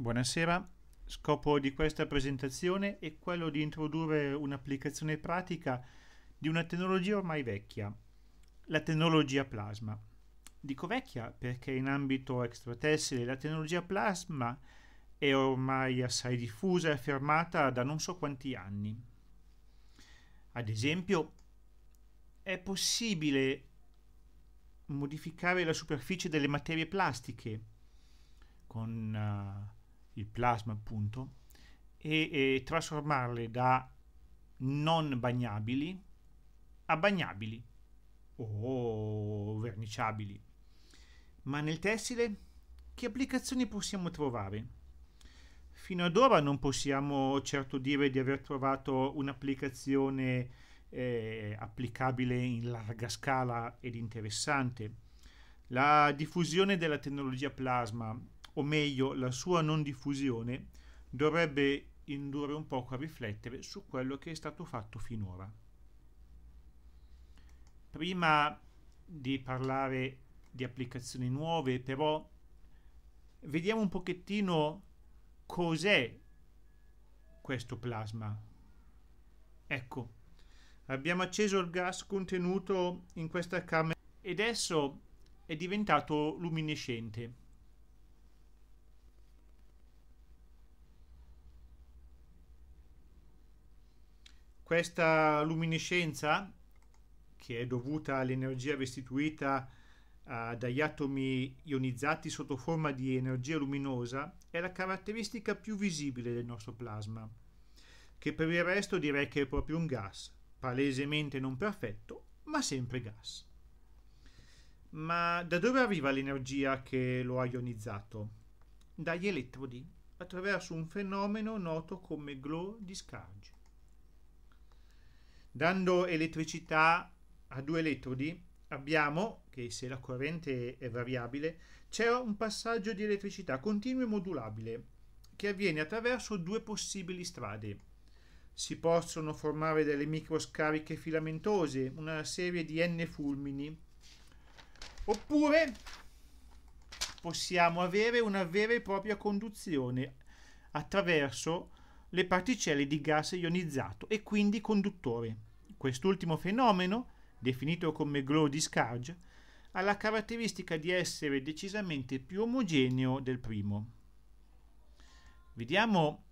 Buonasera, scopo di questa presentazione è quello di introdurre un'applicazione pratica di una tecnologia ormai vecchia, la tecnologia plasma. Dico vecchia perché in ambito extratessile la tecnologia plasma è ormai assai diffusa e affermata da non so quanti anni. Ad esempio, è possibile modificare la superficie delle materie plastiche con uh, il plasma appunto, e, e trasformarle da non bagnabili a bagnabili o verniciabili. Ma nel tessile che applicazioni possiamo trovare? Fino ad ora non possiamo certo dire di aver trovato un'applicazione eh, applicabile in larga scala ed interessante. La diffusione della tecnologia plasma o meglio la sua non diffusione, dovrebbe indurre un poco a riflettere su quello che è stato fatto finora. Prima di parlare di applicazioni nuove, però vediamo un pochettino cos'è questo plasma. Ecco, abbiamo acceso il gas contenuto in questa camera ed esso è diventato luminescente. Questa luminescenza, che è dovuta all'energia restituita eh, dagli atomi ionizzati sotto forma di energia luminosa, è la caratteristica più visibile del nostro plasma, che per il resto direi che è proprio un gas, palesemente non perfetto, ma sempre gas. Ma da dove arriva l'energia che lo ha ionizzato? Dagli elettrodi, attraverso un fenomeno noto come glow di Dando elettricità a due elettrodi abbiamo, che se la corrente è variabile, c'è un passaggio di elettricità continuo e modulabile che avviene attraverso due possibili strade. Si possono formare delle microscariche filamentose, una serie di n fulmini, oppure possiamo avere una vera e propria conduzione attraverso le particelle di gas ionizzato e quindi conduttore. Quest'ultimo fenomeno, definito come glow di ha la caratteristica di essere decisamente più omogeneo del primo. Vediamo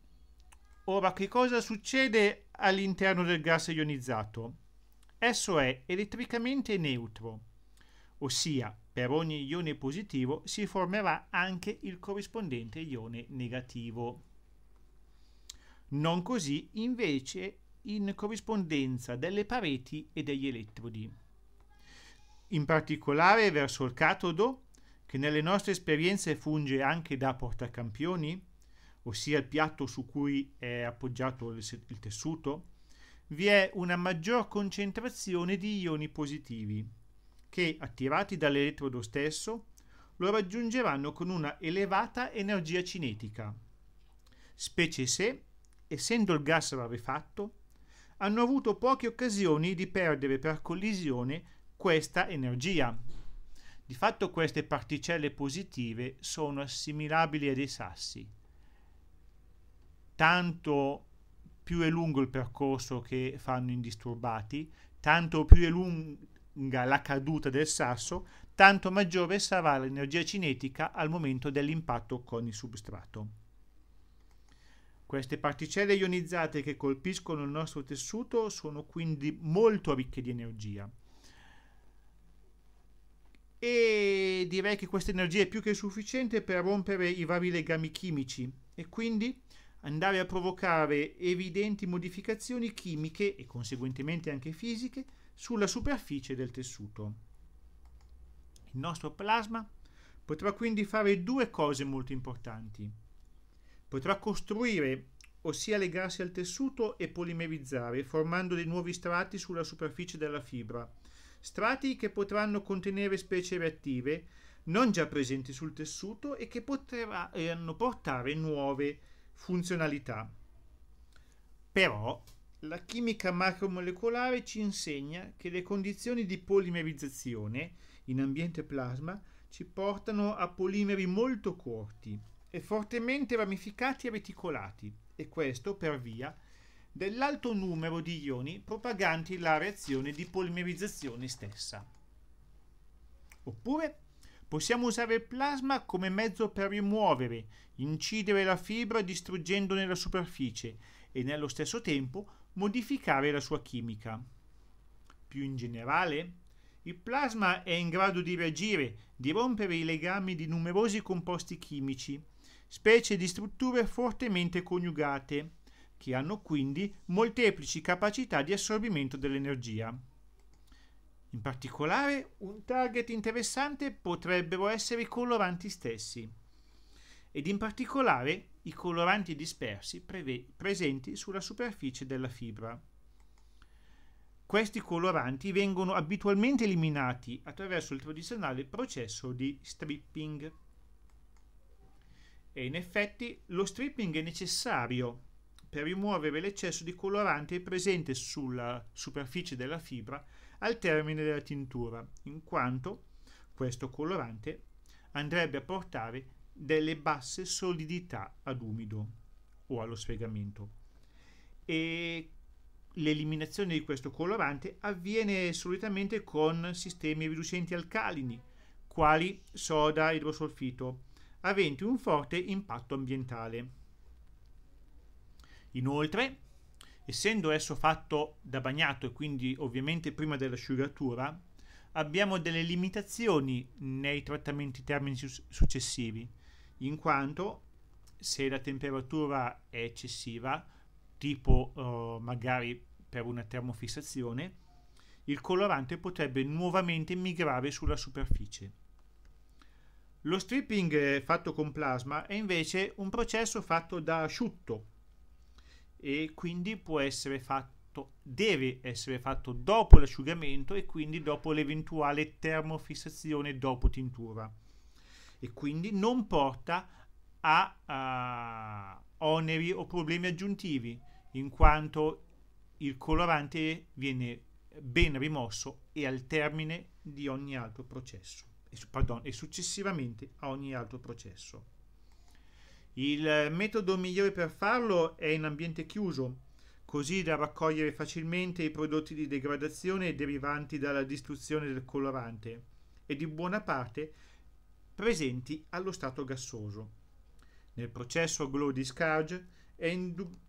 ora che cosa succede all'interno del gas ionizzato. Esso è elettricamente neutro, ossia per ogni ione positivo si formerà anche il corrispondente ione negativo. Non così invece in corrispondenza delle pareti e degli elettrodi. In particolare verso il catodo, che nelle nostre esperienze funge anche da portacampioni, ossia il piatto su cui è appoggiato il tessuto, vi è una maggior concentrazione di ioni positivi, che, attirati dall'elettrodo stesso, lo raggiungeranno con una elevata energia cinetica, specie se, essendo il gas rarefatto, hanno avuto poche occasioni di perdere per collisione questa energia. Di fatto queste particelle positive sono assimilabili a dei sassi. Tanto più è lungo il percorso che fanno indisturbati, tanto più è lunga la caduta del sasso, tanto maggiore sarà l'energia cinetica al momento dell'impatto con il substrato. Queste particelle ionizzate che colpiscono il nostro tessuto sono quindi molto ricche di energia. E direi che questa energia è più che sufficiente per rompere i vari legami chimici e quindi andare a provocare evidenti modificazioni chimiche e conseguentemente anche fisiche sulla superficie del tessuto. Il nostro plasma potrà quindi fare due cose molto importanti potrà costruire, ossia legarsi al tessuto e polimerizzare, formando dei nuovi strati sulla superficie della fibra. Strati che potranno contenere specie reattive non già presenti sul tessuto e che potranno portare nuove funzionalità. Però la chimica macromolecolare ci insegna che le condizioni di polimerizzazione in ambiente plasma ci portano a polimeri molto corti, e fortemente ramificati e reticolati, e questo per via dell'alto numero di ioni propaganti la reazione di polimerizzazione stessa. Oppure possiamo usare il plasma come mezzo per rimuovere, incidere la fibra distruggendone la superficie e nello stesso tempo modificare la sua chimica. Più in generale, il plasma è in grado di reagire, di rompere i legami di numerosi composti chimici specie di strutture fortemente coniugate, che hanno quindi molteplici capacità di assorbimento dell'energia. In particolare, un target interessante potrebbero essere i coloranti stessi, ed in particolare i coloranti dispersi preve- presenti sulla superficie della fibra. Questi coloranti vengono abitualmente eliminati attraverso il tradizionale processo di stripping. E in effetti lo stripping è necessario per rimuovere l'eccesso di colorante presente sulla superficie della fibra al termine della tintura, in quanto questo colorante andrebbe a portare delle basse solidità ad umido o allo sfregamento. E l'eliminazione di questo colorante avviene solitamente con sistemi riducenti alcalini, quali soda idrosolfito, aventi un forte impatto ambientale. Inoltre, essendo esso fatto da bagnato e quindi ovviamente prima dell'asciugatura, abbiamo delle limitazioni nei trattamenti termici successivi, in quanto se la temperatura è eccessiva, tipo eh, magari per una termofissazione, il colorante potrebbe nuovamente migrare sulla superficie. Lo stripping fatto con plasma è invece un processo fatto da asciutto e quindi può essere fatto, deve essere fatto dopo l'asciugamento e quindi dopo l'eventuale termofissazione dopo tintura e quindi non porta a, a oneri o problemi aggiuntivi in quanto il colorante viene ben rimosso e al termine di ogni altro processo e, pardon, e successivamente a ogni altro processo. Il metodo migliore per farlo è in ambiente chiuso, così da raccogliere facilmente i prodotti di degradazione derivanti dalla distruzione del colorante e di buona parte presenti allo stato gassoso. Nel processo glow discharge è indubbio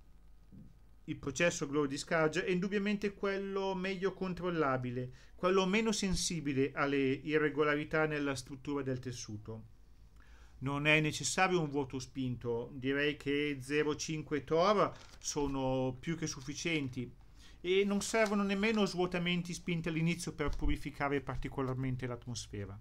il processo Glory Discharge è indubbiamente quello meglio controllabile, quello meno sensibile alle irregolarità nella struttura del tessuto. Non è necessario un vuoto spinto, direi che 0,5 TOR sono più che sufficienti e non servono nemmeno svuotamenti spinti all'inizio per purificare particolarmente l'atmosfera.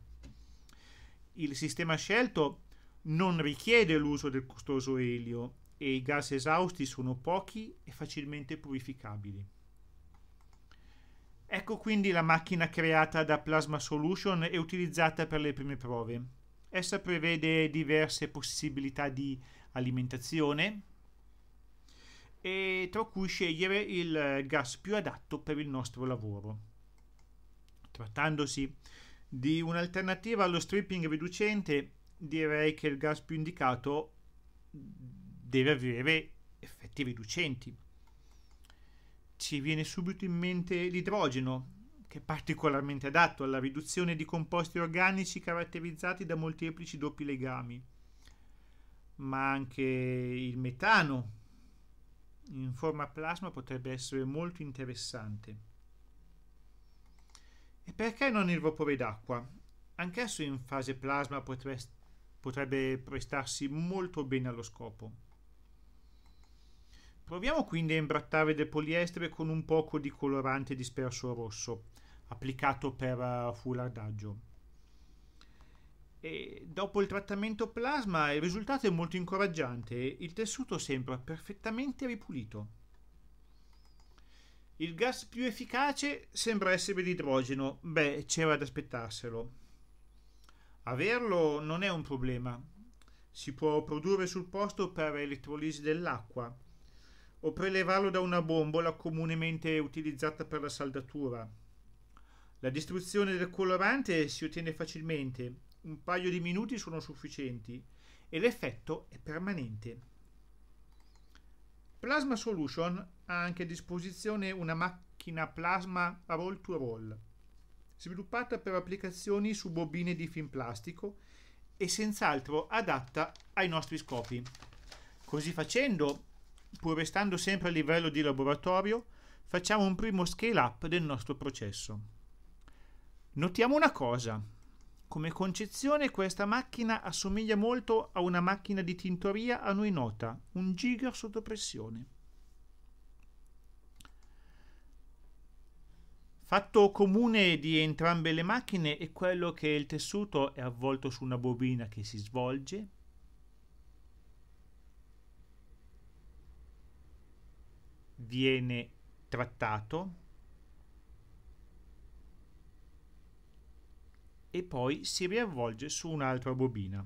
Il sistema scelto non richiede l'uso del costoso elio e i gas esausti sono pochi e facilmente purificabili. Ecco quindi la macchina creata da Plasma Solution e utilizzata per le prime prove. Essa prevede diverse possibilità di alimentazione e tra cui scegliere il gas più adatto per il nostro lavoro. Trattandosi di un'alternativa allo stripping riducente, direi che il gas più indicato deve avere effetti riducenti. Ci viene subito in mente l'idrogeno, che è particolarmente adatto alla riduzione di composti organici caratterizzati da molteplici doppi legami, ma anche il metano in forma plasma potrebbe essere molto interessante. E perché non il vapore d'acqua? Anch'esso in fase plasma potre- potrebbe prestarsi molto bene allo scopo. Proviamo quindi a imbrattare del poliestere con un poco di colorante disperso rosso, applicato per eh, foulardaggio. E dopo il trattamento plasma il risultato è molto incoraggiante, il tessuto sembra perfettamente ripulito. Il gas più efficace sembra essere l'idrogeno, beh c'era da aspettarselo. Averlo non è un problema, si può produrre sul posto per elettrolisi dell'acqua o prelevarlo da una bombola comunemente utilizzata per la saldatura. La distruzione del colorante si ottiene facilmente, un paio di minuti sono sufficienti e l'effetto è permanente. Plasma Solution ha anche a disposizione una macchina plasma roll to roll, sviluppata per applicazioni su bobine di film plastico e senz'altro adatta ai nostri scopi. Così facendo pur restando sempre a livello di laboratorio, facciamo un primo scale up del nostro processo. Notiamo una cosa, come concezione questa macchina assomiglia molto a una macchina di tintoria a noi nota, un giga sotto pressione. Fatto comune di entrambe le macchine è quello che il tessuto è avvolto su una bobina che si svolge viene trattato e poi si riavvolge su un'altra bobina.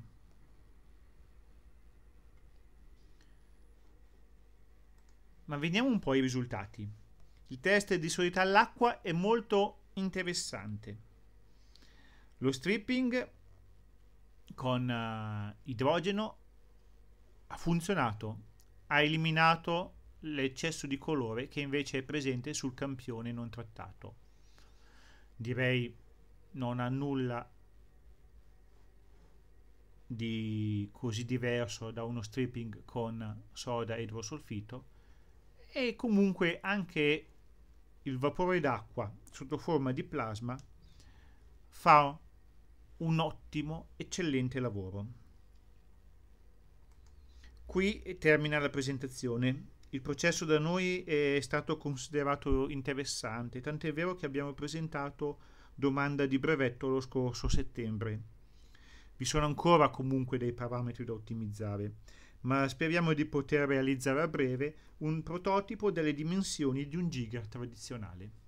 Ma vediamo un po' i risultati. Il test di solidità all'acqua è molto interessante. Lo stripping con uh, idrogeno ha funzionato, ha eliminato l'eccesso di colore che invece è presente sul campione non trattato. Direi non ha nulla di così diverso da uno stripping con soda e idrosolfito e comunque anche il vapore d'acqua sotto forma di plasma fa un ottimo, eccellente lavoro. Qui termina la presentazione. Il processo da noi è stato considerato interessante, tant'è vero che abbiamo presentato domanda di brevetto lo scorso settembre. Vi sono ancora comunque dei parametri da ottimizzare, ma speriamo di poter realizzare a breve un prototipo delle dimensioni di un giga tradizionale.